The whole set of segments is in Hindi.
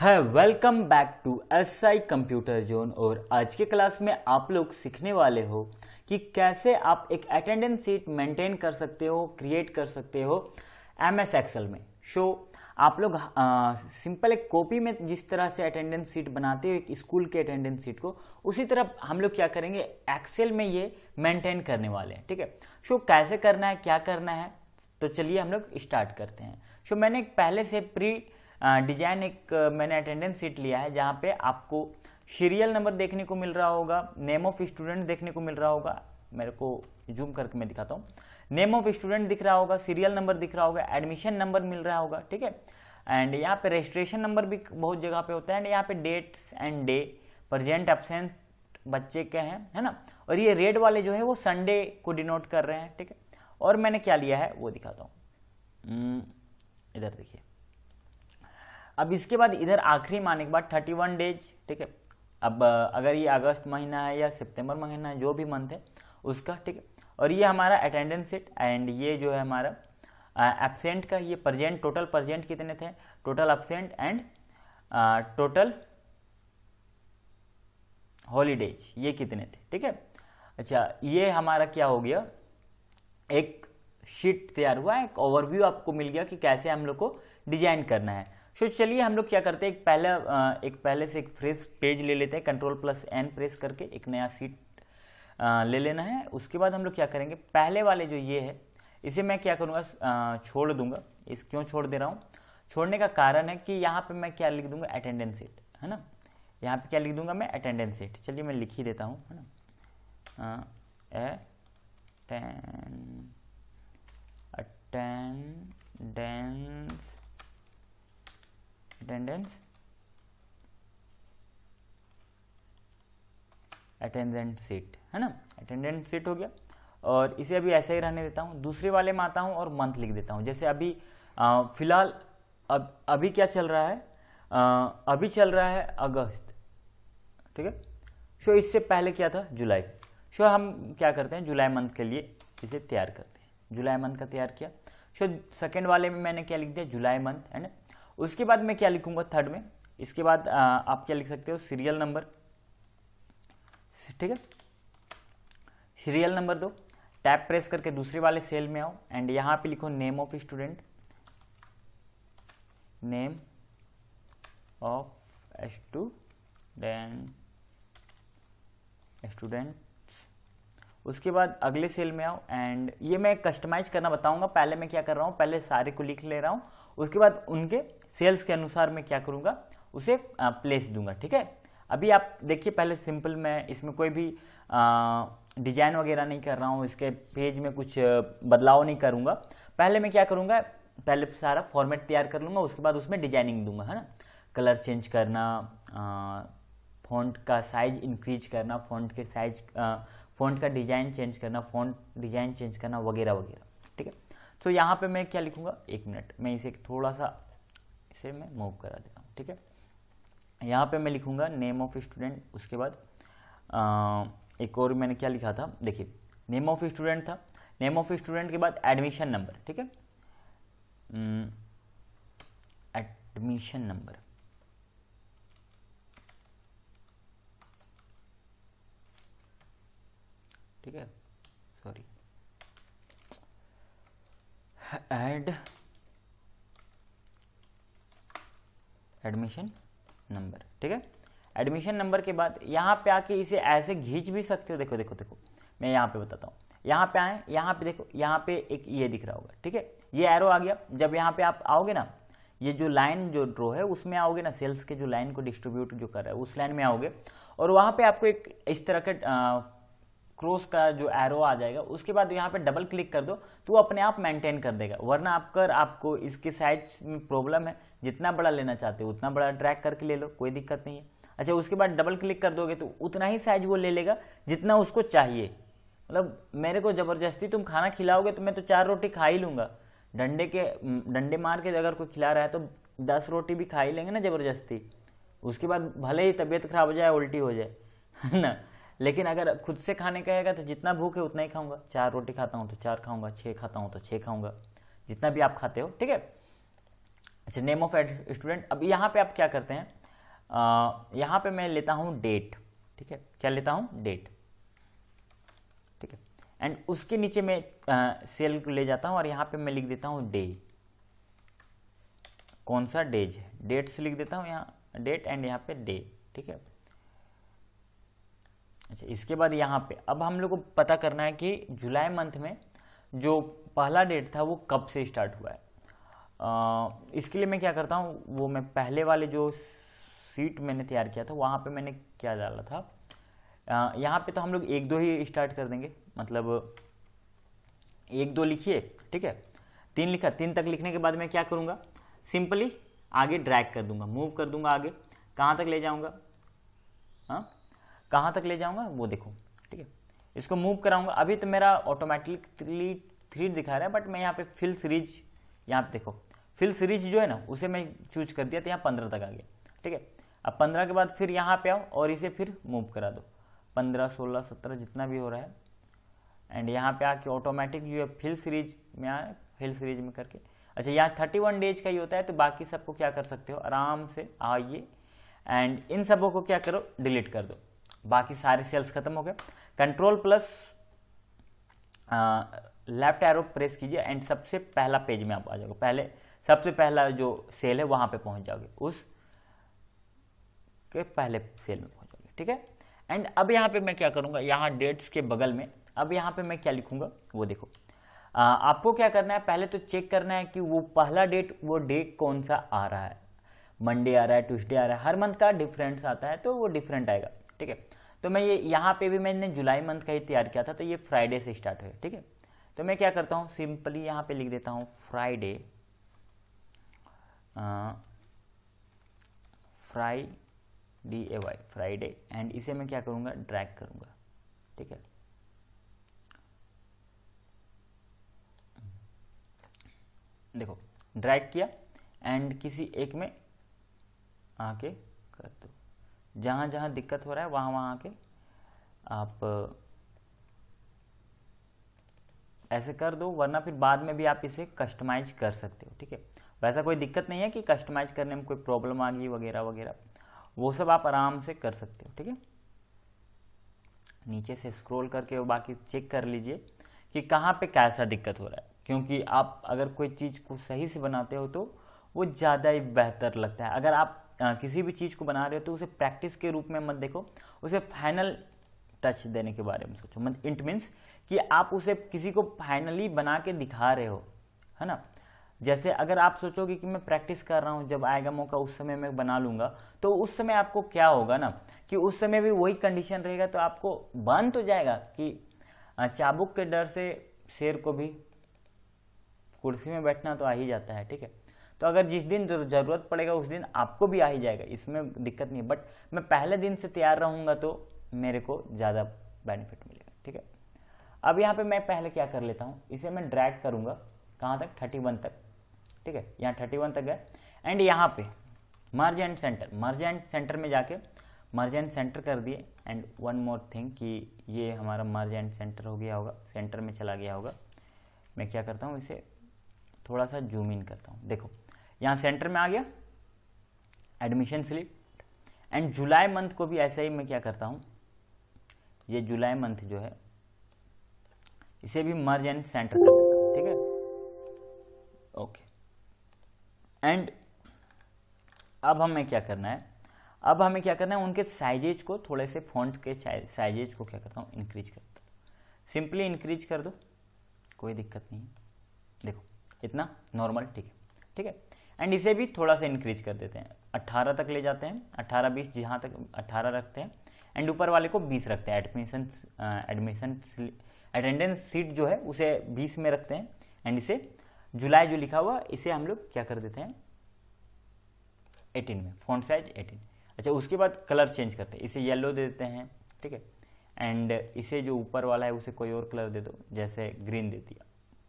है welcome back to S I computer zone और आज के क्लास में आप लोग सीखने वाले हो कि कैसे आप एक अटेंडेंस सीट मेंटेन कर सकते हो क्रिएट कर सकते हो एम एस एक्सल में शो आप लोग सिंपल एक कॉपी में जिस तरह से अटेंडेंस सीट बनाते हो एक स्कूल के अटेंडेंस सीट को उसी तरह हम लोग क्या करेंगे एक्सेल में ये मेंटेन करने वाले हैं ठीक है शो कैसे करना है क्या करना है तो चलिए हम लोग स्टार्ट करते हैं शो मैंने पहले से प्री डिजाइन एक मैंने अटेंडेंस सीट लिया है जहाँ पे आपको सीरियल नंबर देखने को मिल रहा होगा नेम ऑफ स्टूडेंट देखने को मिल रहा होगा मेरे को जूम करके मैं दिखाता हूँ नेम ऑफ स्टूडेंट दिख रहा होगा सीरियल नंबर दिख रहा होगा एडमिशन नंबर मिल रहा होगा ठीक है एंड यहाँ पे रजिस्ट्रेशन नंबर भी बहुत जगह पे होता है एंड यहाँ पे dates and day present absent बच्चे के हैं है ना और ये रेड वाले जो है वो संडे को डिनोट कर रहे हैं ठीक है और मैंने क्या लिया है वो दिखाता हूँ हम्म, इधर देखिए अब इसके बाद इधर आखिरी माने के बाद थर्टी वन डेज ठीक है अब अगर ये अगस्त महीना है या सितंबर महीना है जो भी मंथ है उसका ठीक है और ये हमारा अटेंडेंस सीट एंड ये जो है हमारा एबसेंट का ये प्रजेंट टोटल प्रजेंट कितने थे total absent and total holidays ये कितने थे ठीक है अच्छा ये हमारा क्या हो गया एक शीट तैयार हुआ एक ओवरव्यू आपको मिल गया कि कैसे हम लोग को डिजाइन करना है सो चलिए हम लोग क्या करते हैं एक पहला एक पहले से एक फ्रेश पेज ले लेते हैं कंट्रोल प्लस एन प्रेस करके एक नया सीट ले लेना है उसके बाद हम लोग क्या करेंगे पहले वाले जो ये है इसे मैं क्या करूँगा छोड़ दूंगा इस क्यों छोड़ दे रहा हूँ छोड़ने का कारण है कि यहाँ पे मैं क्या लिख दूंगा अटेंडेंस सीट है ना यहाँ पे क्या लिख दूंगा मैं अटेंडेंस सीट चलिए मैं लिख ही देता हूँ है ना अटेंडेंस attendance अटेंडेंट सीट है ना अटेंडेंट सीट हो गया और इसे अभी ऐसे ही रहने देता हूँ दूसरे वाले में आता हूँ और मंथ लिख देता हूँ जैसे अभी फिलहाल अब अभी क्या चल रहा है आ, अभी चल रहा है अगस्त ठीक है सो इससे पहले क्या था जुलाई सो हम क्या करते हैं जुलाई मंथ के लिए इसे तैयार करते हैं जुलाई मंथ का तैयार किया सो सेकेंड वाले में मैंने क्या लिख दिया जुलाई मंथ है ना उसके बाद मैं क्या लिखूंगा थर्ड में इसके बाद आ, आप क्या लिख सकते हो सीरियल नंबर ठीक है सीरियल नंबर दो टैप प्रेस करके दूसरे वाले सेल में आओ एंड यहां पे लिखो name of student name of student student उसके बाद अगले सेल में आओ एंड ये मैं कस्टमाइज करना बताऊंगा पहले मैं क्या कर रहा हूँ पहले सारे को लिख ले रहा हूँ उसके बाद उनके सेल्स के अनुसार मैं क्या करूँगा उसे प्लेस दूंगा ठीक है अभी आप देखिए पहले सिंपल मैं इसमें कोई भी डिजाइन वगैरह नहीं कर रहा हूँ इसके पेज में कुछ बदलाव नहीं करूँगा पहले मैं क्या करूँगा पहले सारा फॉर्मेट तैयार कर लूँगा उसके बाद उसमें डिजाइनिंग दूंगा है ना कलर चेंज करना फॉन्ट का साइज इंक्रीज करना फॉन्ट के साइज फ़ॉन्ट का डिज़ाइन चेंज करना फ़ॉन्ट डिज़ाइन चेंज करना वगैरह वगैरह ठीक है तो यहाँ पे मैं क्या लिखूँगा एक मिनट मैं इसे थोड़ा सा इसे मैं मूव करा देता हूँ ठीक है यहाँ पे मैं लिखूँगा नेम ऑफ स्टूडेंट उसके बाद आ, एक और मैंने क्या लिखा था देखिए नेम ऑफ स्टूडेंट था नेम ऑफ स्टूडेंट के बाद एडमिशन नंबर ठीक है एडमिशन hmm, नंबर ठीक है सॉरी एड एडमिशन नंबर ठीक है एडमिशन नंबर के बाद यहाँ पे आके इसे ऐसे घींच भी सकते हो देखो देखो देखो मैं यहाँ पे बताता हूँ यहाँ पे आए यहाँ पे देखो यहाँ पे एक ये दिख रहा होगा ठीक है ये एरो आ गया जब यहाँ पे आप आओगे ना ये जो लाइन जो ड्रो है उसमें आओगे ना सेल्स के जो लाइन को डिस्ट्रीब्यूट जो कर रहा है उस लाइन में आओगे और वहाँ पे आपको एक इस तरह के क्रॉस का जो एरो आ जाएगा उसके बाद यहाँ पे डबल क्लिक कर दो तो अपने आप मेंटेन कर देगा वरना आप कर आपको इसके साइज में प्रॉब्लम है जितना बड़ा लेना चाहते हो उतना बड़ा ट्रैक करके ले लो कोई दिक्कत नहीं है अच्छा उसके बाद डबल क्लिक कर दोगे तो उतना ही साइज वो ले लेगा जितना उसको चाहिए मतलब मेरे को ज़बरदस्ती तुम खाना खिलाओगे तो मैं तो चार रोटी खा ही लूँगा डंडे के डंडे मार के अगर कोई खिला रहा है तो दस रोटी भी खा ही लेंगे ना ज़बरदस्ती उसके बाद भले ही तबीयत खराब हो जाए उल्टी हो जाए है ना लेकिन अगर खुद से खाने का है तो जितना भूख है उतना ही खाऊंगा चार रोटी खाता हूँ तो चार खाऊंगा छः खाता हूँ तो छः खाऊंगा जितना भी आप खाते हो ठीक है अच्छा नेम ऑफ एड स्टूडेंट अब यहाँ पे आप क्या करते हैं यहाँ पे मैं लेता हूँ डेट ठीक है क्या लेता हूँ डेट ठीक है एंड उसके नीचे मैं सेल ले जाता हूँ और यहाँ पे मैं लिख देता हूँ डे कौन सा डेज है डेट्स लिख देता हूँ यहाँ डेट एंड यहाँ पे डे ठीक है अच्छा इसके बाद यहाँ पे अब हम लोग को पता करना है कि जुलाई मंथ में जो पहला डेट था वो कब से स्टार्ट हुआ है आ, इसके लिए मैं क्या करता हूँ वो मैं पहले वाले जो सीट मैंने तैयार किया था वहाँ पे मैंने क्या डाला था यहाँ पे तो हम लोग एक दो ही स्टार्ट कर देंगे मतलब एक दो लिखिए ठीक है तीन लिखा तीन तक लिखने के बाद मैं क्या करूँगा सिंपली आगे ड्रैग कर दूंगा मूव कर दूंगा आगे कहाँ तक ले जाऊँगा हाँ कहाँ तक ले जाऊँगा वो देखो ठीक है इसको मूव कराऊंगा अभी तो मेरा ऑटोमेटिकली थ्री दिखा रहा है बट मैं यहाँ पे फिल सीरीज यहाँ पे देखो फिल सीरीज जो है ना उसे मैं चूज कर दिया तो यहाँ पंद्रह तक आ गया ठीक है अब पंद्रह के बाद फिर यहाँ पे आओ और इसे फिर मूव करा दो पंद्रह सोलह सत्रह जितना भी हो रहा है एंड यहाँ पे आके ऑटोमेटिक जो है फिल सीरीज में आए फिल सीरीज में करके अच्छा यहाँ थर्टी वन डेज का ही होता है तो बाकी सबको क्या कर सकते हो आराम से आइए एंड इन सबों को क्या करो डिलीट कर दो बाकी सारे सेल्स खत्म हो गए control plus left arrow press कीजिए एंड सबसे पहला पेज में आप आ जाओगे पहले सबसे पहला जो सेल है वहां पे पहुंच जाओगे उस के पहले सेल में पहुंच जाओगे ठीक है एंड अब यहाँ पे मैं क्या करूंगा यहाँ डेट्स के बगल में अब यहाँ पे मैं क्या लिखूंगा वो देखो आ, आपको क्या करना है पहले तो चेक करना है कि वो पहला डेट वो डे कौन सा आ रहा है मंडे आ रहा है ट्यूसडे आ रहा है हर मंथ का डिफरेंस आता है तो वो डिफरेंट आएगा ठीक है तो मैं ये यहाँ पे भी मैंने जुलाई मंथ का ही तैयार किया था तो ये फ्राइडे से स्टार्ट हुए ठीक है तो मैं क्या करता हूँ सिंपली यहाँ पे लिख देता हूँ Friday fri D A Y Friday and इसे मैं क्या करूँगा ड्रैग करूँगा ठीक है देखो ड्रैग किया एंड किसी एक में आके कर दो जहाँ जहाँ दिक्कत हो रहा है वहाँ वहाँ के आप ऐसे कर दो वरना फिर बाद में भी आप इसे कस्टमाइज कर सकते हो ठीक है वैसा कोई दिक्कत नहीं है कि कस्टमाइज करने में कोई प्रॉब्लम आ गई वगैरह वगैरह वो सब आप आराम से कर सकते हो ठीक है नीचे से स्क्रॉल करके और बाकी चेक कर लीजिए कि कहाँ पे कैसा दिक्कत हो रहा है क्योंकि आप अगर कोई चीज़ को सही से बनाते हो तो वो ज़्यादा ही बेहतर लगता है अगर आप किसी भी चीज़ को बना रहे हो तो उसे प्रैक्टिस के रूप में मत देखो उसे फाइनल टच देने के बारे में सोचो मत इट मीन्स कि आप उसे किसी को फाइनली बना के दिखा रहे हो है ना जैसे अगर आप सोचोगे कि मैं प्रैक्टिस कर रहा हूँ जब आएगा मौका उस समय मैं बना लूँगा तो उस समय आपको क्या होगा ना कि उस समय भी वही कंडीशन रहेगा तो आपको बन तो जाएगा कि चाबुक के डर से शेर को भी कुर्सी में बैठना तो आ ही जाता है ठीक है तो अगर जिस दिन ज़रूरत पड़ेगा उस दिन आपको भी आ ही जाएगा इसमें दिक्कत नहीं है बट मैं पहले दिन से तैयार रहूँगा तो मेरे को ज़्यादा बेनिफिट मिलेगा ठीक है अब यहाँ पे मैं पहले क्या कर लेता हूँ इसे मैं ड्रैग करूँगा कहाँ तक थर्टी वन तक ठीक है यहाँ थर्टी वन तक है एंड यहाँ पे merge and centre merge and centre में जाके मर्ज एंड सेंटर कर दिए एंड वन मोर थिंग कि ये हमारा मर्ज एंड सेंटर हो गया होगा सेंटर में चला गया होगा मैं क्या करता हूँ इसे थोड़ा सा जूम इन करता हूँ देखो यहाँ सेंटर में आ गया admission slip and July month को भी ऐसा ही मैं क्या करता हूँ ये जुलाई मंथ जो है इसे भी मर्ज एंड सेंटर कर देता ठीक है ओके एंड अब हमें क्या करना है अब हमें क्या करना है उनके साइजेज को थोड़े से फॉन्ट के साइजेज को क्या करता हूँ इंक्रीज करता हूँ सिंपली इंक्रीज कर दो कोई दिक्कत नहीं है देखो इतना नॉर्मल ठीक है ठीक है एंड इसे भी थोड़ा सा इंक्रीज कर देते हैं अट्ठारह तक ले जाते हैं अट्ठारह बीस जहाँ तक अट्ठारह रखते हैं एंड ऊपर वाले को बीस रखते हैं एडमिशन एडमिशन अटेंडेंस सीट जो है उसे बीस में रखते हैं एंड इसे जुलाई जो लिखा हुआ इसे हम लोग क्या कर देते हैं एटीन में फोन साइज एटीन अच्छा उसके बाद कलर चेंज करते हैं इसे येलो दे देते हैं ठीक है एंड इसे जो ऊपर वाला है उसे कोई और कलर दे दो जैसे ग्रीन दे दिया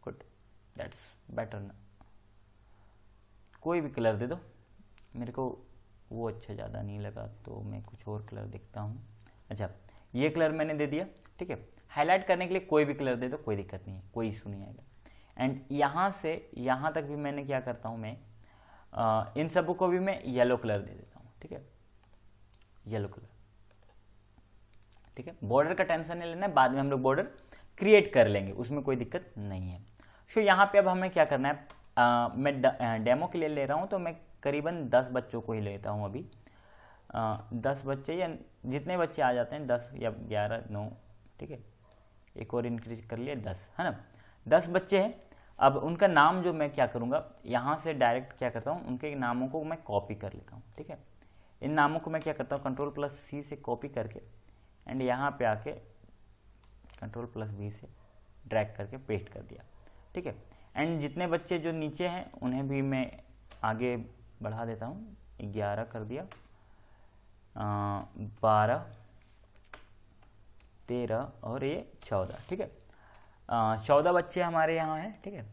गुड दैट्स बेटर ना कोई भी कलर दे दो मेरे को वो अच्छा ज़्यादा नहीं लगा तो मैं कुछ और कलर देखता हूँ अच्छा ये कलर मैंने दे दिया ठीक है हाईलाइट करने के लिए कोई भी कलर दे दो कोई दिक्कत नहीं है कोई इशू नहीं आएगा एंड यहाँ से यहाँ तक भी मैंने क्या करता हूँ मैं आ, इन सब को भी मैं येलो कलर दे देता हूँ ठीक है येलो कलर ठीक है बॉर्डर का टेंशन नहीं लेना है बाद में हम लोग बॉर्डर क्रिएट कर लेंगे उसमें कोई दिक्कत नहीं है सो यहाँ पे अब हमें क्या करना है आ, मैं डेमो के लिए ले रहा हूँ तो मैं करीबन दस बच्चों को ही लेता हूँ अभी आ, दस बच्चे या जितने बच्चे आ जाते हैं दस या ग्यारह नौ ठीक है एक और इंक्रीज कर लिए दस है ना दस बच्चे हैं अब उनका नाम जो मैं क्या करूँगा यहाँ से डायरेक्ट क्या करता हूँ उनके नामों को मैं कॉपी कर लेता हूँ ठीक है इन नामों को मैं क्या करता हूँ कंट्रोल प्लस सी से कॉपी करके एंड यहाँ पे आके कंट्रोल प्लस वी से ड्रैग करके पेस्ट कर दिया ठीक है एंड जितने बच्चे जो नीचे हैं उन्हें भी मैं आगे बढ़ा देता हूँ ग्यारह कर दिया बारह तेरह और ये चौदह ठीक है चौदह बच्चे हमारे यहाँ हैं ठीक है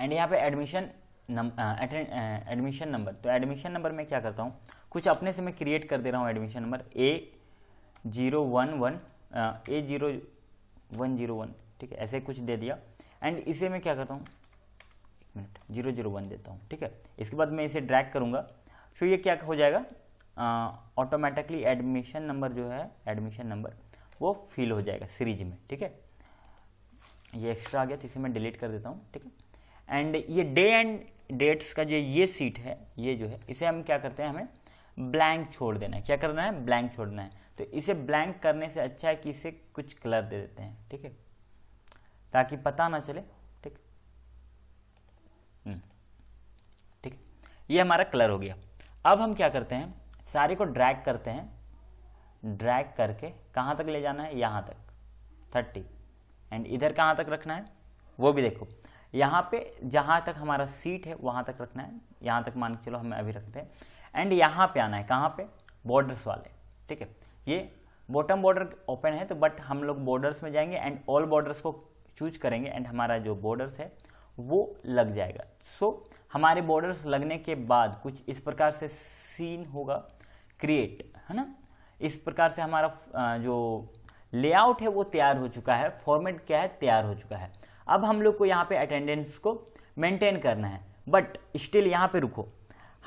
एंड यहाँ पे एडमिशन नंबर एडमिशन नंबर तो एडमिशन नंबर मैं क्या करता हूँ कुछ अपने से मैं क्रिएट कर दे रहा हूँ admission number A zero one one A zero one zero one ठीक है ऐसे कुछ दे दिया एंड इसे मैं क्या करता हूँ एक मिनट जीरो जीरो वन देता हूँ ठीक है इसके बाद मैं इसे ड्रैग करूँगा सो ये क्या हो जाएगा ऑटोमेटिकली एडमिशन नंबर जो है एडमिशन नंबर वो फिल हो जाएगा सीरीज में ठीक है ये एक्स्ट्रा आ गया तो इसे मैं डिलीट कर देता हूँ ठीक है एंड ये डे एंड डेट्स का जो ये सीट है ये जो है इसे हम क्या करते हैं हमें ब्लैंक छोड़ देना है क्या करना है ब्लैंक छोड़ना है तो इसे ब्लैंक करने से अच्छा है कि इसे कुछ कलर दे देते हैं ठीक है ताकि पता ना चले ठीक हम्म, ठीक ये हमारा कलर हो गया अब हम क्या करते हैं सारे को ड्रैग करते हैं ड्रैग करके कहाँ तक ले जाना है यहाँ तक थर्टी एंड इधर कहाँ तक रखना है वो भी देखो यहाँ पे जहाँ तक हमारा सीट है वहाँ तक रखना है यहाँ तक मान के चलो हमें अभी रखते हैं एंड यहाँ पे आना है कहाँ पे बॉर्डर्स वाले ठीक है ये बॉटम बॉर्डर ओपन है तो बट हम लोग बॉर्डर्स में जाएंगे एंड ऑल बॉर्डर्स को चूज करेंगे एंड हमारा जो बॉर्डर्स है वो लग जाएगा सो so, हमारे बॉर्डर्स लगने के बाद कुछ इस प्रकार से सीन होगा क्रिएट है ना इस प्रकार से हमारा जो लेआउट है वो तैयार हो चुका है फॉर्मेट क्या है तैयार हो चुका है अब हम लोग को यहाँ पे अटेंडेंस को मेंटेन करना है बट स्टिल यहाँ पे रुको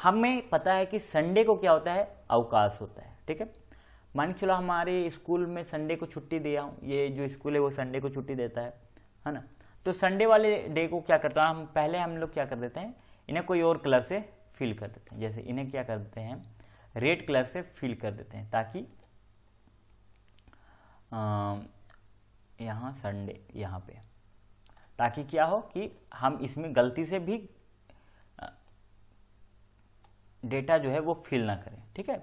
हमें पता है कि संडे को क्या होता है अवकाश होता है ठीक है मान के चलो हमारे स्कूल में संडे को छुट्टी दिया हूँ ये जो स्कूल है वो संडे को छुट्टी देता है है ना तो संडे वाले डे को क्या करता है हम पहले हम लोग क्या कर देते हैं इन्हें कोई और कलर से फिल कर देते हैं जैसे इन्हें क्या कर देते हैं रेड कलर से फिल कर देते हैं ताकि यहाँ संडे यहाँ पे ताकि क्या हो कि हम इसमें गलती से भी डेटा जो है वो फिल ना करें ठीक है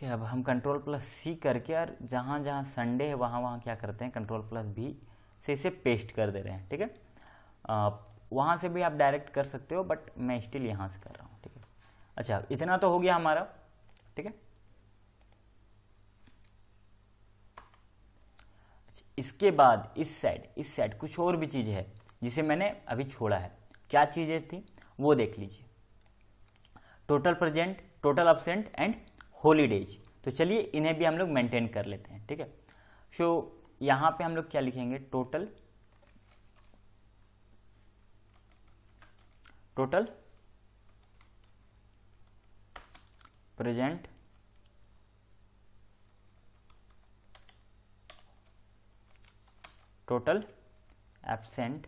ठीक है अब हम कंट्रोल प्लस सी करके और जहाँ जहाँ संडे है वहाँ वहाँ क्या करते हैं कंट्रोल प्लस बी से इसे पेस्ट कर दे रहे हैं ठीक है वहाँ से भी आप डायरेक्ट कर सकते हो बट मैं स्टिल यहाँ से कर रहा हूँ ठीक है अच्छा इतना तो हो गया हमारा ठीक है इसके बाद इस साइड इस साइड कुछ और भी चीज़ है जिसे मैंने अभी छोड़ा है क्या चीज़ें थी वो देख लीजिए total present total absent and holidays तो चलिए इन्हें भी हम लोग मेंटेन कर लेते हैं ठीक है सो so, यहाँ पे हम लोग क्या लिखेंगे total total present total absent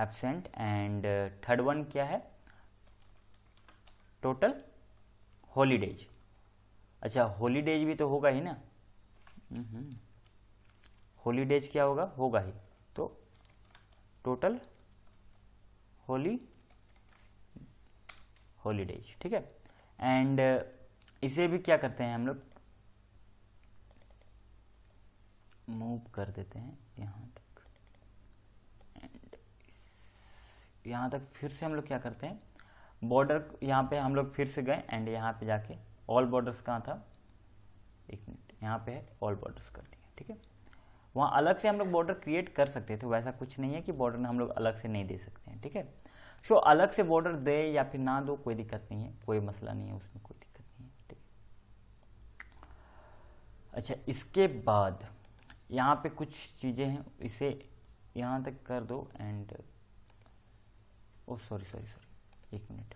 absent and third one क्या है टोटल हॉलीडेज अच्छा हॉलीडेज भी तो होगा ही ना हॉलीडेज हम्म, हम्म। क्या होगा होगा ही तो टोटल होली हॉलीडेज ठीक है एंड uh, इसे भी क्या करते हैं हम लोग मूव कर देते हैं यहाँ तो यहाँ तक फिर से हम लोग क्या करते हैं बॉर्डर यहाँ पे हम लोग फिर से गए एंड यहाँ पे जाके ऑल बॉर्डर्स कहाँ था एक मिनट यहाँ पे है ऑल बॉर्डर्स कर दिया ठीक है वहाँ अलग से हम लोग बॉर्डर क्रिएट कर सकते थे वैसा कुछ नहीं है कि बॉर्डर हम लोग अलग से नहीं दे सकते हैं ठीक है सो अलग से बॉर्डर दे या फिर ना दो कोई दिक्कत नहीं है कोई मसला नहीं है उसमें कोई दिक्कत नहीं है ठीक अच्छा इसके बाद यहाँ पे कुछ चीज़ें हैं इसे यहाँ तक कर दो and oh sorry sorry sorry एक मिनट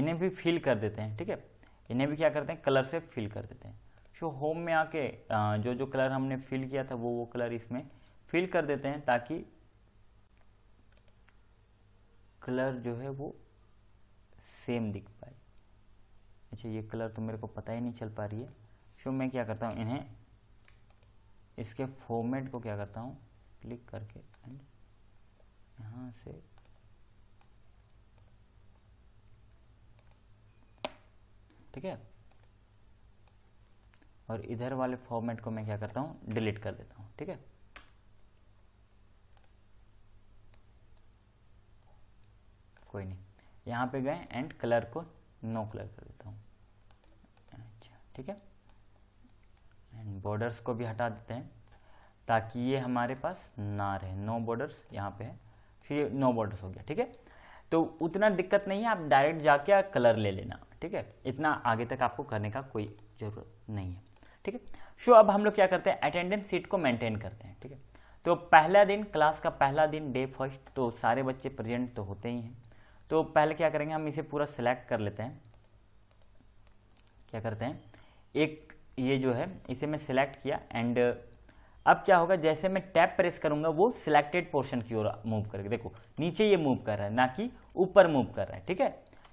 इन्हें भी फिल कर देते हैं ठीक है इन्हें भी क्या करते हैं कलर से फिल कर देते हैं सो होम में आके जो जो कलर हमने फिल किया था वो वो कलर इसमें फिल कर देते हैं ताकि कलर जो है वो सेम दिख पाए अच्छा ये कलर तो मेरे को पता ही नहीं चल पा रही है सो मैं क्या करता हूँ इन्हें इसके फॉर्मेट को क्या करता हूँ क्लिक करके एंड यहाँ से ठीक है और इधर वाले फॉर्मेट को मैं क्या करता हूं डिलीट कर देता हूं ठीक है कोई नहीं यहां पे गए एंड कलर को नो कलर कर देता हूं अच्छा ठीक है एंड बॉर्डर्स को भी हटा देते हैं ताकि ये हमारे पास ना रहे नो बॉर्डर्स यहाँ पे है फिर नो बॉर्डर्स हो गया ठीक है तो उतना दिक्कत नहीं है आप डायरेक्ट जाके कलर ले लेना ठीक है इतना आगे तक आपको करने का कोई ज़रूरत नहीं है ठीक है शो अब हम लोग क्या करते हैं अटेंडेंस सीट को मेंटेन करते हैं ठीक है तो पहला दिन क्लास का पहला दिन डे फर्स्ट तो सारे बच्चे प्रेजेंट तो होते ही हैं तो पहले क्या करेंगे हम इसे पूरा सिलेक्ट कर लेते हैं क्या करते हैं एक ये जो है इसे मैं सिलेक्ट किया एंड uh, अब क्या होगा जैसे मैं टैप प्रेस करूंगा वो सिलेक्टेड पोर्शन की ओर मूव करेगा देखो नीचे ये मूव कर रहा है ना कि ऊपर मूव कर रहा है ठीक है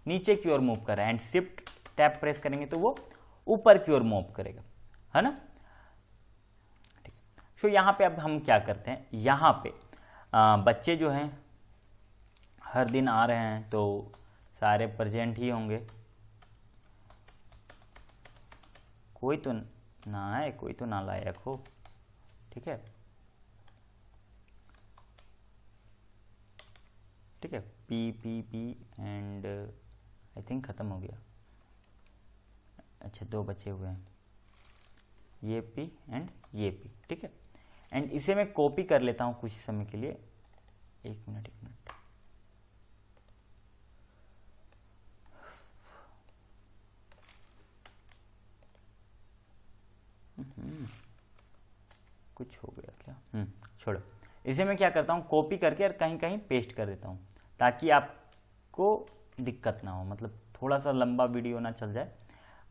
नीचे की ओर मूव कर रहा है एंड शिफ्ट टैप प्रेस करेंगे तो वो ऊपर की ओर मूव करेगा है ना ठीक सो यहाँ पे अब हम क्या करते हैं यहाँ पे आ, बच्चे जो हैं हर दिन आ रहे हैं तो सारे प्रेजेंट ही होंगे कोई तो ना आए कोई तो ना लायक हो ठीक है ठीक है P P P and I think ख़त्म हो गया अच्छा दो बचे हुए हैं ये पी एंड ये पी ठीक है एंड इसे मैं कॉपी कर लेता हूँ कुछ समय के लिए एक मिनट एक मिनट हम्म, कुछ हो गया क्या हम्म छोड़ो इसे मैं क्या करता हूँ कॉपी करके और कहीं कहीं पेस्ट कर देता हूँ ताकि आपको दिक्कत ना हो मतलब थोड़ा सा लंबा वीडियो ना चल जाए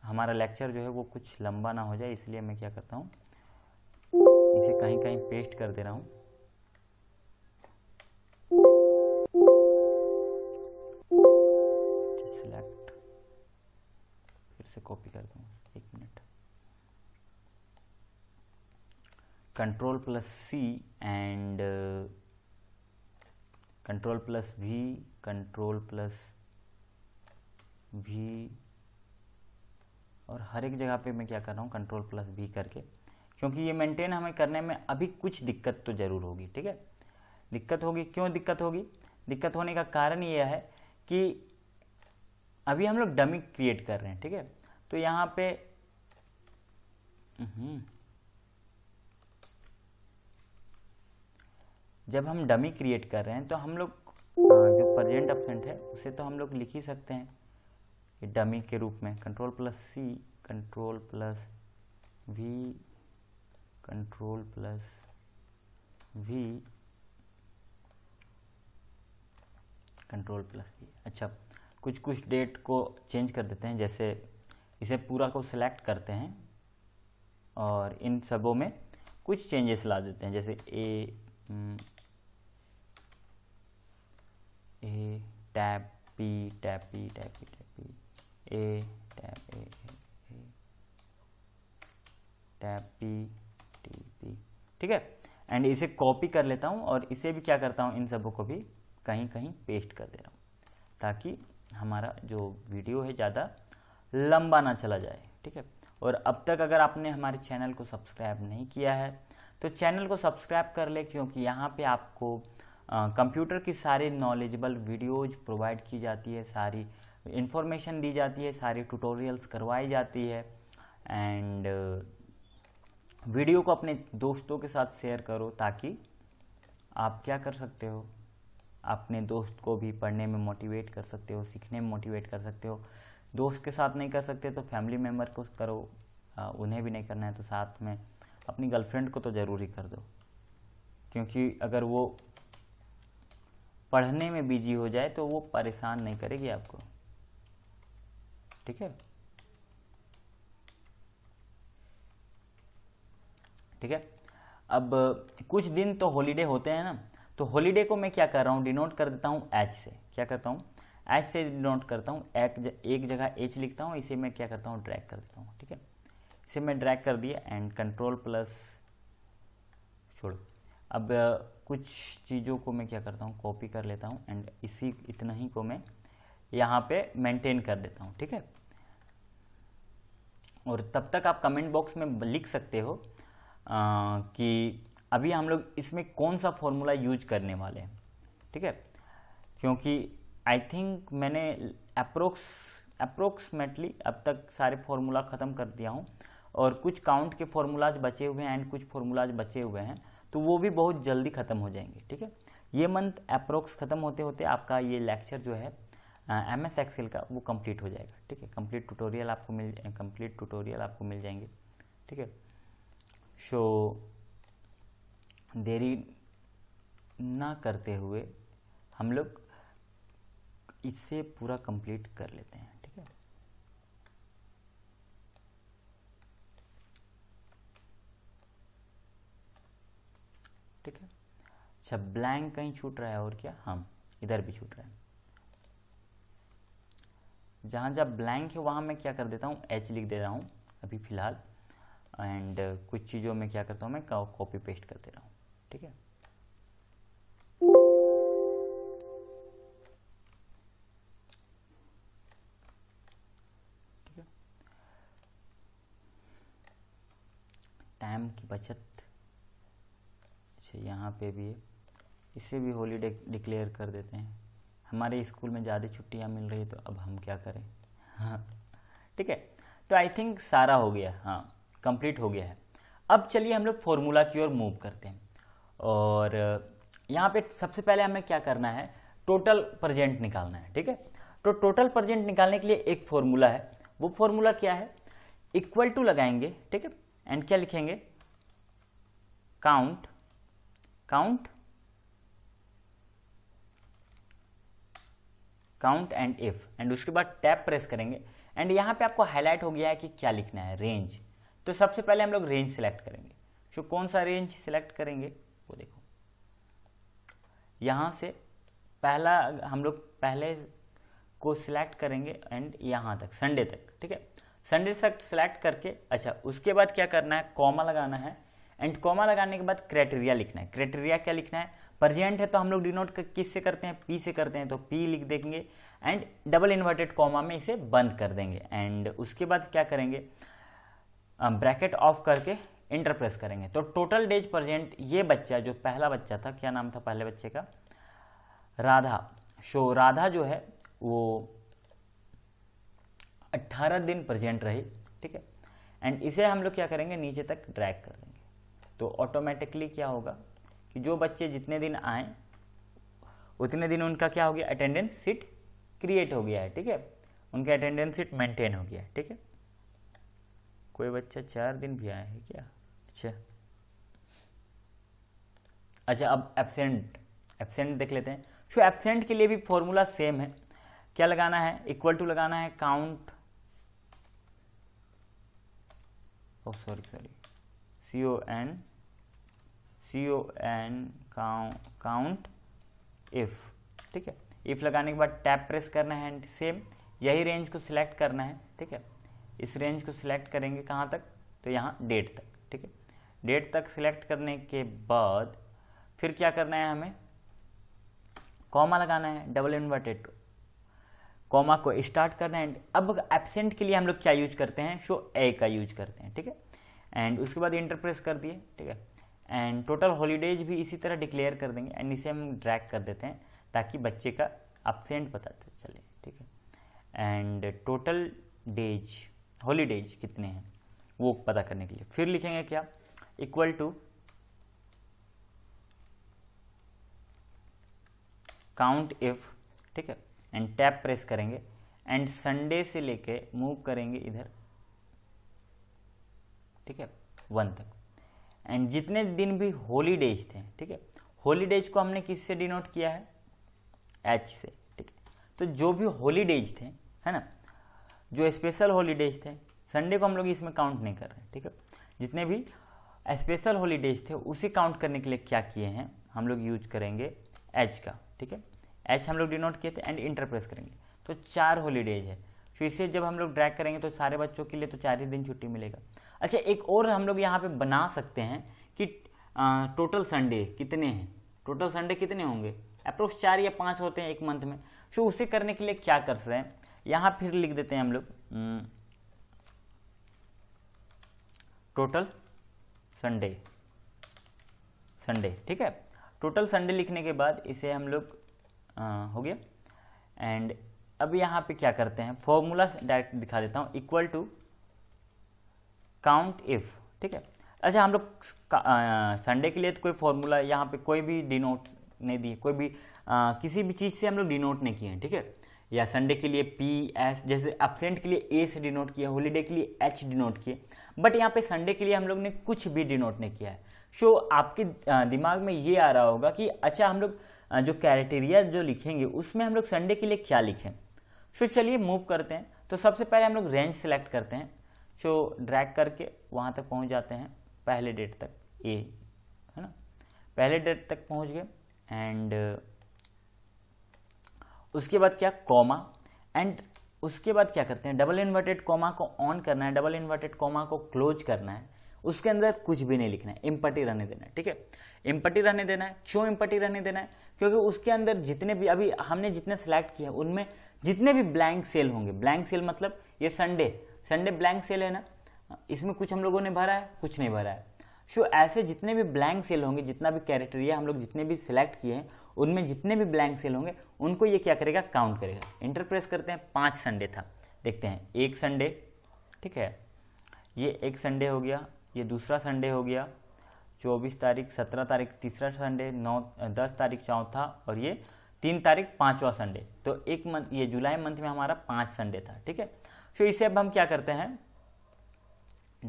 हमारा लेक्चर जो है वो कुछ लंबा ना हो जाए इसलिए मैं क्या करता हूँ इसे कहीं कहीं पेस्ट कर दे रहा हूँ सिलेक्ट फिर से कॉपी कर दूँगा एक minute control plus C and control plus V control plus V और हर एक जगह पे मैं क्या कर रहा हूँ कंट्रोल प्लस वी करके क्योंकि ये मेंटेन हमें करने में अभी कुछ दिक्कत तो ज़रूर होगी ठीक है दिक्कत होगी क्यों दिक्कत होगी दिक्कत होने का कारण यह है कि अभी हम लोग डमी क्रिएट कर रहे हैं ठीक है तो यहाँ पे हम्म, जब हम डमी क्रिएट कर रहे हैं तो हम लोग हाँ, जो प्रेजेंट अपसेंट है उसे तो हम लोग लिख ही सकते हैं डमी के रूप में control plus C control plus V control plus V control plus V अच्छा कुछ कुछ डेट को चेंज कर देते हैं जैसे इसे पूरा को सिलेक्ट करते हैं और इन सबों में कुछ चेंजेस ला देते हैं जैसे A A tab P tab P tab P tab P a tab a, tab P tab b t b ठीक है एंड इसे कॉपी कर लेता हूँ और इसे भी क्या करता हूँ इन सबों को भी कहीं कहीं पेस्ट कर दे रहा हूँ ताकि हमारा जो वीडियो है ज़्यादा लंबा ना चला जाए ठीक है और अब तक अगर आपने हमारे चैनल को सब्सक्राइब नहीं किया है तो चैनल को सब्सक्राइब कर ले क्योंकि यहाँ पे आपको कंप्यूटर की सारी नॉलेजेबल वीडियोज प्रोवाइड की जाती है सारी इन्फॉर्मेशन दी जाती है सारी ट्यूटोरियल्स करवाई जाती है एंड वीडियो uh, को अपने दोस्तों के साथ शेयर करो ताकि आप क्या कर सकते हो अपने दोस्त को भी पढ़ने में मोटिवेट कर सकते हो सीखने में मोटिवेट कर सकते हो दोस्त के साथ नहीं कर सकते तो फैमिली मेम्बर को करो uh, उन्हें भी नहीं करना है तो साथ में अपनी गर्लफ्रेंड को तो ज़रूर ही कर दो क्योंकि अगर वो पढ़ने में बिजी हो जाए तो वो परेशान नहीं करेगी आपको ठीक है ठीक है अब कुछ दिन तो हॉलीडे होते हैं ना तो हॉलीडे को मैं क्या कर रहा हूँ डिनोट कर देता हूँ एच से क्या करता हूँ एच से डिनोट करता हूँ एक एक जगह एच लिखता हूँ इसे मैं क्या करता हूँ ड्रैग कर देता हूँ ठीक है इसे मैं ड्रैग कर दिया एंड कंट्रोल प्लस छोड़ अब कुछ चीज़ों को मैं क्या करता हूँ कॉपी कर लेता हूँ एंड इसी इतना ही को मैं यहाँ पे मेंटेन कर देता हूँ ठीक है और तब तक आप कमेंट बॉक्स में लिख सकते हो आ, कि अभी हम लोग इसमें कौन सा फॉर्मूला यूज करने वाले हैं ठीक है क्योंकि आई थिंक मैंने अप्रोक्स अप्रोक्समेटली अब तक सारे फॉर्मूला ख़त्म कर दिया हूँ और कुछ काउंट के फॉर्मूलाज बचे हुए हैं एंड कुछ फॉर्मूलाज बचे हुए हैं तो वो भी बहुत जल्दी ख़त्म हो जाएंगे ठीक है ये मंथ अप्रोक्स ख़त्म होते होते आपका ये लेक्चर जो है एम एस एक्सेल का वो कंप्लीट हो जाएगा ठीक है कंप्लीट ट्यूटोरियल आपको मिल कंप्लीट ट्यूटोरियल आपको मिल जाएंगे ठीक है सो देरी ना करते हुए हम लोग इससे पूरा कंप्लीट कर लेते हैं ठीक है ठीक है अच्छा ब्लैंक कहीं छूट रहा है और क्या हम हाँ, इधर भी छूट रहा है जहाँ जहाँ ब्लैंक है वहाँ मैं क्या कर देता हूँ एच लिख दे रहा हूँ अभी फ़िलहाल एंड uh, कुछ चीज़ों में क्या करता हूँ मैं कॉपी पेस्ट कर दे रहा हूँ ठीक है टाइम की बचत अच्छा यहाँ पे भी है इसे भी हॉलीडे डिक्लेयर कर देते हैं हमारे स्कूल में ज़्यादा छुट्टियाँ मिल रही तो अब हम क्या करें हाँ ठीक है तो आई थिंक सारा हो गया हाँ कंप्लीट हो गया है अब चलिए हम लोग फॉर्मूला की ओर मूव करते हैं और यहाँ पे सबसे पहले हमें क्या करना है टोटल प्रजेंट निकालना है ठीक है तो टोटल प्रजेंट निकालने के लिए एक फॉर्मूला है वो फॉर्मूला क्या है इक्वल टू लगाएंगे ठीक है एंड क्या लिखेंगे count count count and if and उसके बाद टैप प्रेस करेंगे एंड यहाँ पे आपको हाईलाइट हो गया है कि क्या लिखना है रेंज तो सबसे पहले हम लोग रेंज सिलेक्ट करेंगे तो कौन सा रेंज सिलेक्ट करेंगे वो देखो यहाँ से पहला हम लोग पहले को सिलेक्ट करेंगे एंड यहाँ तक संडे तक ठीक है संडे तक सिलेक्ट करके अच्छा उसके बाद क्या करना है कॉमा लगाना है एंड कॉमा लगाने के बाद क्राइटेरिया लिखना है क्राइटेरिया क्या लिखना है प्रजेंट है तो हम लोग डिनोट किस से करते हैं पी से करते हैं तो पी लिख देंगे एंड डबल इन्वर्टेड कॉमा में इसे बंद कर देंगे एंड उसके बाद क्या करेंगे ब्रैकेट ऑफ करके इंटरप्रेस करेंगे तो टोटल डेज प्रजेंट ये बच्चा जो पहला बच्चा था क्या नाम था पहले बच्चे का राधा सो राधा जो है वो 18 दिन प्रजेंट रही ठीक है एंड इसे हम लोग क्या करेंगे नीचे तक ड्रैग कर देंगे तो ऑटोमेटिकली क्या होगा कि जो बच्चे जितने दिन आए उतने दिन उनका क्या हो गया अटेंडेंस सीट क्रिएट हो गया है ठीक है उनका अटेंडेंस सीट मेंटेन हो गया है ठीक है कोई बच्चा चार दिन भी आया है क्या अच्छा अच्छा अब एबसेंट एबसेंट देख लेते हैं सो एबसेंट के लिए भी फॉर्मूला सेम है क्या लगाना है इक्वल टू लगाना है count O sorry sorry C O N C O N count if ठीक है इफ लगाने के बाद टैप प्रेस करना है एंड सेम यही रेंज को सिलेक्ट करना है ठीक है इस रेंज को सिलेक्ट करेंगे कहाँ तक तो यहाँ डेट तक ठीक है डेट तक सिलेक्ट करने के बाद फिर क्या करना है हमें कॉमा लगाना है डबल इन्वर्टेड कॉमा को स्टार्ट करना है एंड अब एबसेंट के लिए हम लोग क्या यूज करते हैं शो ए का यूज करते हैं ठीक है एंड उसके बाद इंटरप्रेस कर दिए ठीक है एंड टोटल हॉलीडेज भी इसी तरह डिक्लेयर कर देंगे एंड इसे हम ड्रैक कर देते हैं ताकि बच्चे का अपसेंट पता चले ठीक है एंड टोटल डेज हॉलीडेज कितने हैं वो पता करने के लिए फिर लिखेंगे क्या इक्वल टू काउंट इफ ठीक है एंड टैप प्रेस करेंगे एंड संडे से लेके मूव करेंगे इधर ठीक है वन तक एंड जितने दिन भी होलीडेज थे ठीक है होलीडेज को हमने किससे डिनोट किया है एच से ठीक है तो जो भी होलीडेज थे है ना जो स्पेशल होलीडेज थे संडे को हम लोग इसमें काउंट नहीं कर रहे ठीक है जितने भी स्पेशल होलीडेज थे उसे काउंट करने के लिए क्या किए हैं हम लोग यूज करेंगे एच का ठीक है एच हम लोग डिनोट किए थे एंड इंटरप्रेस करेंगे तो चार होलीडेज है तो इसे जब हम लोग ड्रैग करेंगे तो सारे बच्चों के लिए तो चार ही दिन छुट्टी मिलेगा अच्छा एक और हम लोग यहाँ पे बना सकते हैं कि आ, टोटल संडे कितने हैं टोटल संडे कितने होंगे अप्रोक्स चार या पाँच होते हैं एक मंथ में सो उसे करने के लिए क्या कर सकते हैं यहाँ फिर लिख देते हैं हम लोग टोटल संडे संडे ठीक है टोटल संडे लिखने के बाद इसे हम लोग हो गया एंड अब यहाँ पे क्या करते हैं फॉर्मूला डायरेक्ट दिखा देता हूँ इक्वल टू काउंट इफ ठीक है अच्छा हम लोग संडे के लिए तो कोई फॉर्मूला यहाँ पे कोई भी डिनोट नहीं दिए कोई भी आ, किसी भी चीज़ से हम लोग डिनोट नहीं किए हैं ठीक है थीके? या संडे के लिए पी एस जैसे एबसेंट के लिए ए से डिनोट किया हॉलीडे के लिए एच डिनोट किए बट यहाँ पे संडे के लिए हम लोग ने कुछ भी डिनोट नहीं किया है सो आपके दिमाग में ये आ रहा होगा कि अच्छा हम लोग जो क्राइटेरिया जो लिखेंगे उसमें हम लोग संडे के लिए क्या लिखें सो चलिए मूव करते हैं तो सबसे पहले हम लोग रेंज सेलेक्ट करते हैं जो ड्रैग करके वहाँ तक पहुँच जाते हैं पहले डेट तक ए है ना पहले डेट तक पहुँच गए एंड उसके बाद क्या कॉमा एंड उसके बाद क्या करते हैं डबल इन्वर्टेड कॉमा को ऑन करना है डबल इन्वर्टेड कॉमा को क्लोज करना है उसके अंदर कुछ भी नहीं लिखना है इम्पटी रहने देना है ठीक है इम्पटी रहने देना है क्यों इम्पटी रहने देना है क्योंकि उसके अंदर जितने भी अभी हमने जितने सेलेक्ट किए उनमें जितने भी ब्लैंक सेल होंगे ब्लैंक सेल मतलब ये संडे संडे ब्लैंक सेल है ना इसमें कुछ हम लोगों ने भरा है कुछ नहीं भरा है सो so, ऐसे जितने भी ब्लैंक सेल होंगे जितना भी कैरेक्टरिया हम लोग जितने भी सिलेक्ट किए हैं उनमें जितने भी ब्लैंक सेल होंगे उनको ये क्या करेगा काउंट करेगा इंटरप्रेस करते हैं पाँच संडे था देखते हैं एक संडे ठीक है ये एक संडे हो गया ये दूसरा संडे हो गया चौबीस तारीख सत्रह तारीख तीसरा संडे नौ दस तारीख चौथा और ये तीन तारीख पाँचवा संडे तो एक मंथ ये जुलाई मंथ में हमारा पाँच संडे था ठीक है सो इसे अब हम क्या करते हैं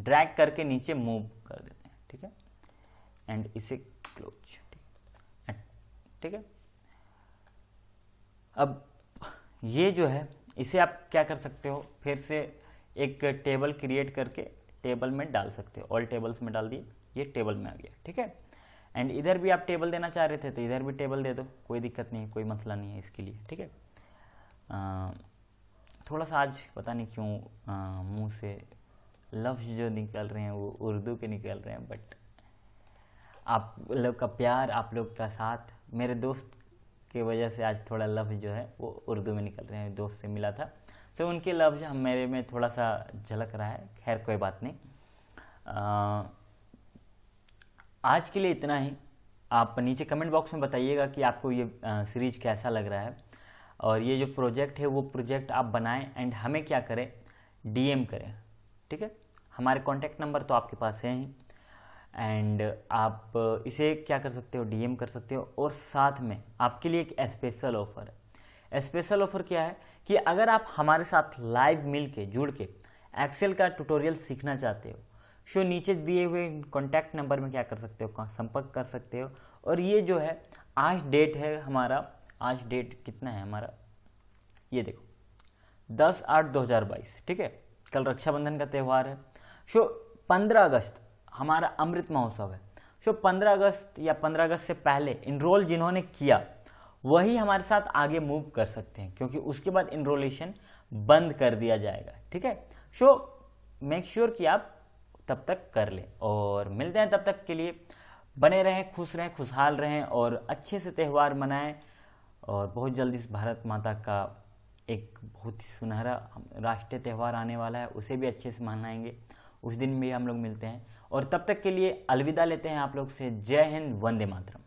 ड्रैग करके नीचे मूव कर देते हैं ठीक है एंड इसे क्लोज ठीक है अब ये जो है इसे आप क्या कर सकते हो फिर से एक टेबल क्रिएट करके टेबल में डाल सकते हो ऑल टेबल्स में डाल दिए ये टेबल में आ गया ठीक है एंड इधर भी आप टेबल देना चाह रहे थे तो इधर भी टेबल दे दो कोई दिक्कत नहीं है कोई मसला नहीं है इसके लिए ठीक है थोड़ा सा आज पता नहीं क्यों मुंह से लफ्ज़ जो निकल रहे हैं वो उर्दू के निकल रहे हैं बट आप लोग का प्यार आप लोग का साथ मेरे दोस्त के वजह से आज थोड़ा लफ्ज़ जो है वो उर्दू में निकल रहे हैं दोस्त से मिला था तो उनके लफ्ज़ हम मेरे में थोड़ा सा झलक रहा है खैर कोई बात नहीं आज के लिए इतना ही आप नीचे कमेंट बॉक्स में बताइएगा कि आपको ये सीरीज़ कैसा लग रहा है और ये जो प्रोजेक्ट है वो प्रोजेक्ट आप बनाएं एंड हमें क्या करें डीएम करें ठीक है हमारे कॉन्टैक्ट नंबर तो आपके पास है ही एंड आप इसे क्या कर सकते हो डीएम कर सकते हो और साथ में आपके लिए एक स्पेशल ऑफर है स्पेशल ऑफर क्या है कि अगर आप हमारे साथ लाइव मिल के जुड़ के एक्सेल का ट्यूटोरियल सीखना चाहते हो शो नीचे दिए हुए कॉन्टैक्ट नंबर में क्या कर सकते हो संपर्क कर सकते हो और ये जो है आज डेट है हमारा आज डेट कितना है हमारा ये देखो दस आठ दो हज़ार बाईस ठीक है कल रक्षाबंधन का त्यौहार है सो पंद्रह अगस्त हमारा अमृत महोत्सव है सो पंद्रह अगस्त या पंद्रह अगस्त से पहले इनरोल जिन्होंने किया वही हमारे साथ आगे मूव कर सकते हैं क्योंकि उसके बाद इनरोलेशन बंद कर दिया जाएगा ठीक है सो मेक श्योर कि आप तब तक कर लें और मिलते हैं तब तक के लिए बने रहें खुश रहें खुशहाल रहें और अच्छे से त्यौहार मनाएं और बहुत जल्द इस भारत माता का एक बहुत ही सुनहरा राष्ट्रीय त्यौहार आने वाला है उसे भी अच्छे से मनाएंगे उस दिन भी हम लोग मिलते हैं और तब तक के लिए अलविदा लेते हैं आप लोग से जय हिंद वंदे मातरम